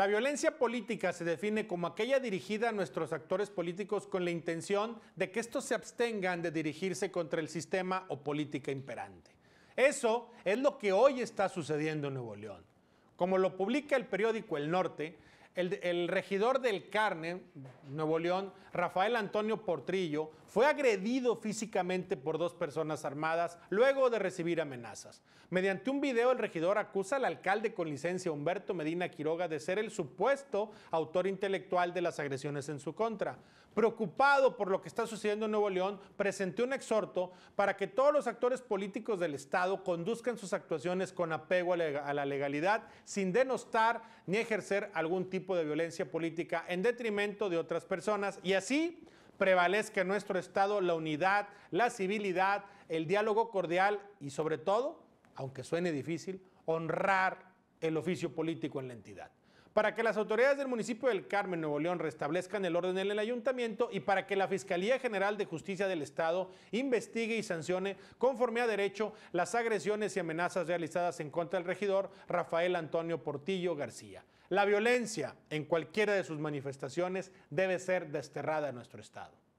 La violencia política se define como aquella dirigida a nuestros actores políticos con la intención de que estos se abstengan de dirigirse contra el sistema o política imperante. Eso es lo que hoy está sucediendo en Nuevo León. Como lo publica el periódico El Norte, el, regidor del CARNE, Nuevo León, Rafael Antonio Portrillo, fue agredido físicamente por dos personas armadas luego de recibir amenazas. Mediante un video, el regidor acusa al alcalde con licencia Humberto Medina Quiroga de ser el supuesto autor intelectual de las agresiones en su contra. Preocupado por lo que está sucediendo en Nuevo León, presentó un exhorto para que todos los actores políticos del Estado conduzcan sus actuaciones con apego a la legalidad, sin denostar ni ejercer algún tipo de violencia política en detrimento de otras personas y así prevalezca en nuestro Estado la unidad, la civilidad, el diálogo cordial y sobre todo, aunque suene difícil, honrar el oficio político en la entidad para que las autoridades del municipio del Carmen, Nuevo León, restablezcan el orden en el ayuntamiento y para que la Fiscalía General de Justicia del Estado investigue y sancione conforme a derecho las agresiones y amenazas realizadas en contra del regidor Rafael Antonio Portillo García. La violencia en cualquiera de sus manifestaciones debe ser desterrada en nuestro Estado.